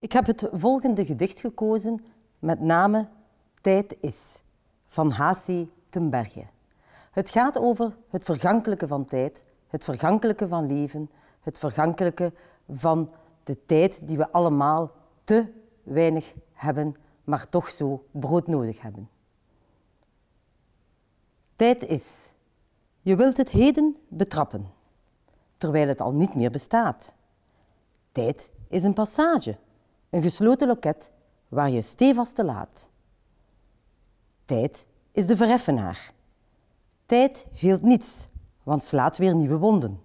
Ik heb het volgende gedicht gekozen, met name Tijd is, van H.C. ten Berge. Het gaat over het vergankelijke van tijd, het vergankelijke van leven, het vergankelijke van de tijd die we allemaal te weinig hebben, maar toch zo broodnodig hebben. Tijd is. Je wilt het heden betrappen, terwijl het al niet meer bestaat. Tijd is een passage een gesloten loket waar je stevast te laat. Tijd is de vereffenaar. Tijd hield niets, want slaat weer nieuwe wonden.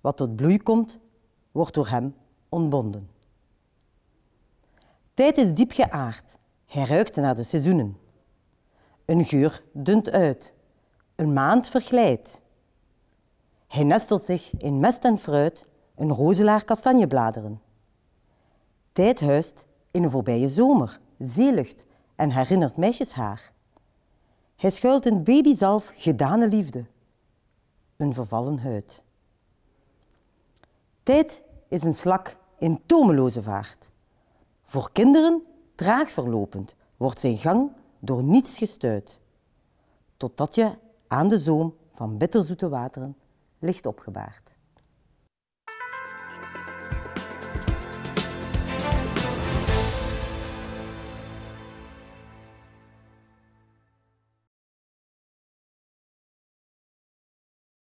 Wat tot bloei komt, wordt door hem ontbonden. Tijd is diep geaard. Hij ruikt naar de seizoenen. Een geur dunt uit. Een maand verglijdt. Hij nestelt zich in mest en fruit, een rozelaar kastanjebladeren. Tijd huist in een voorbije zomer, zeelucht en herinnert meisjes haar. Hij schuilt in babyzalf gedane liefde, een vervallen huid. Tijd is een slak in tomeloze vaart. Voor kinderen, traag verlopend, wordt zijn gang door niets gestuit. Totdat je aan de zoom van bitterzoete wateren ligt opgebaard.